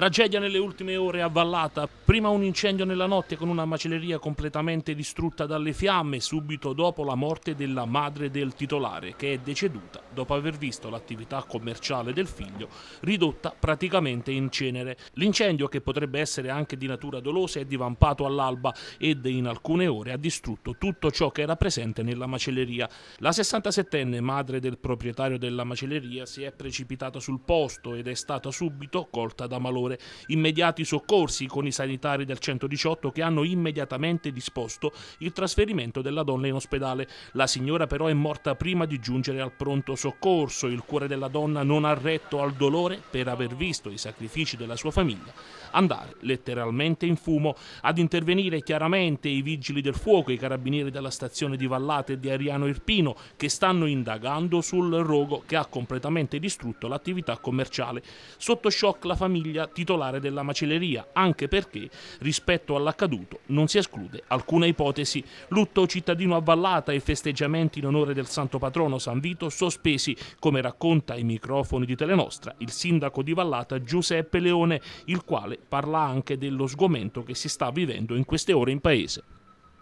Tragedia nelle ultime ore a Vallata, prima un incendio nella notte con una macelleria completamente distrutta dalle fiamme, subito dopo la morte della madre del titolare che è deceduta dopo aver visto l'attività commerciale del figlio ridotta praticamente in cenere. L'incendio, che potrebbe essere anche di natura dolosa, è divampato all'alba ed in alcune ore ha distrutto tutto ciò che era presente nella macelleria. La 67enne, madre del proprietario della macelleria, si è precipitata sul posto ed è stata subito colta da malore. Immediati soccorsi con i sanitari del 118 che hanno immediatamente disposto il trasferimento della donna in ospedale. La signora però è morta prima di giungere al pronto soccorso il cuore della donna non ha retto al dolore per aver visto i sacrifici della sua famiglia andare letteralmente in fumo, ad intervenire chiaramente i vigili del fuoco, i carabinieri della stazione di Vallate e di Ariano Irpino che stanno indagando sul rogo che ha completamente distrutto l'attività commerciale. Sotto shock la famiglia titolare della macelleria, anche perché rispetto all'accaduto non si esclude alcuna ipotesi. Lutto cittadino a Vallata e festeggiamenti in onore del santo patrono San Vito sospesi appesi, come racconta ai microfoni di Telenostra il sindaco di Vallata Giuseppe Leone, il quale parla anche dello sgomento che si sta vivendo in queste ore in paese.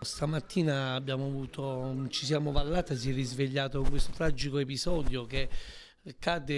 Stamattina abbiamo avuto, ci siamo vallata, si è risvegliato questo tragico episodio che cade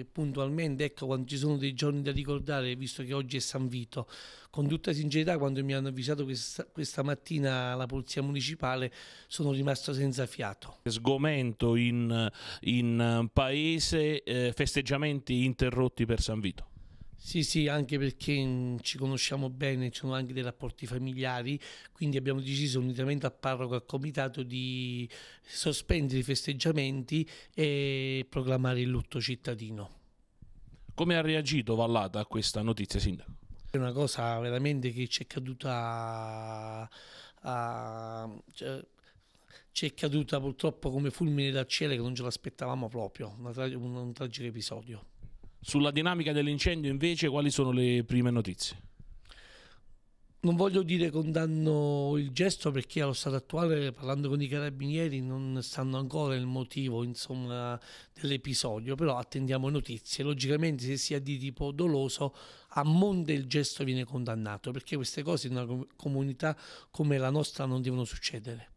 eh, puntualmente, ecco, quando ci sono dei giorni da ricordare, visto che oggi è San Vito. Con tutta sincerità, quando mi hanno avvisato questa, questa mattina la Polizia Municipale, sono rimasto senza fiato. Sgomento in, in eh, paese, eh, festeggiamenti interrotti per San Vito. Sì, sì, anche perché mm, ci conosciamo bene, ci sono anche dei rapporti familiari, quindi abbiamo deciso unitamente al parroco e al comitato di sospendere i festeggiamenti e proclamare il lutto cittadino. Come ha reagito Vallata a questa notizia, Sindaco? È una cosa veramente che ci è caduta... A, ah, cioè, ci è caduta purtroppo come fulmine dal cielo che non ce l'aspettavamo proprio, tra, un, un tragico episodio. Sulla dinamica dell'incendio invece quali sono le prime notizie? Non voglio dire condanno il gesto perché allo stato attuale, parlando con i carabinieri, non sanno ancora il motivo dell'episodio, però attendiamo notizie. Logicamente se sia di tipo doloso, a monte il gesto viene condannato, perché queste cose in una comunità come la nostra non devono succedere.